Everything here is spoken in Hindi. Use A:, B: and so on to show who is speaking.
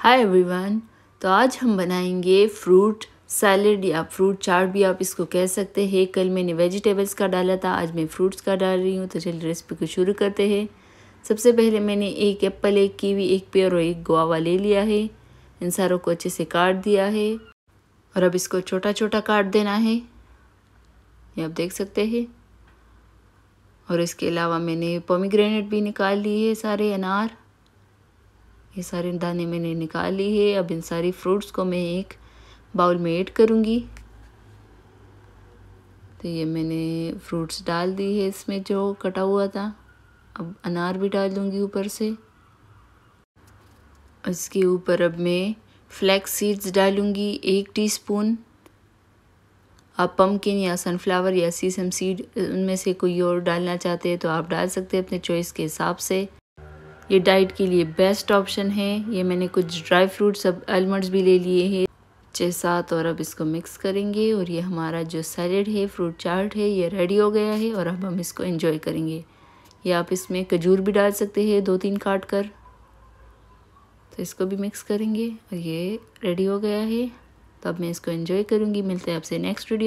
A: हाय एवरीवन तो आज हम बनाएंगे फ्रूट सैलड या फ्रूट चाट भी आप इसको कह सकते हैं कल मैंने वेजिटेबल्स का डाला था आज मैं फ्रूट्स का डाल रही हूँ तो चलिए रेसिपी को शुरू करते हैं सबसे पहले मैंने एक एप्पल एक कीवी एक पेयर और एक गुआवा ले लिया है इन सारों को अच्छे से काट दिया है और अब इसको छोटा छोटा काट देना है ये आप देख सकते हैं और इसके अलावा मैंने पोमीग्रेनेट भी निकाल लिए सारे अनार ये सारे दाने मैंने निकाल लिए है अब इन सारे फ्रूट्स को मैं एक बाउल में ऐड करूँगी तो ये मैंने फ्रूट्स डाल दी है इसमें जो कटा हुआ था अब अनार भी डाल दूँगी ऊपर से इसके ऊपर अब मैं फ्लैक्स सीड्स डालूँगी एक टीस्पून आप पम्पकिन या सनफ्लावर या सीसम सीड उनमें से कोई और डालना चाहते हैं तो आप डाल सकते हैं अपने चॉइस के हिसाब से ये डाइट के लिए बेस्ट ऑप्शन है ये मैंने कुछ ड्राई फ्रूट्स अब आलमंड्स भी ले लिए हैं छः सात और अब इसको मिक्स करेंगे और ये हमारा जो सैलड है फ्रूट चाट है ये रेडी हो गया है और अब हम इसको एंजॉय करेंगे या आप इसमें खजूर भी डाल सकते हैं दो तीन काट कर तो इसको भी मिक्स करेंगे और ये रेडी हो गया है तो अब मैं इसको एंजॉय करूँगी मिलते हैं आपसे नेक्स्ट वीडियो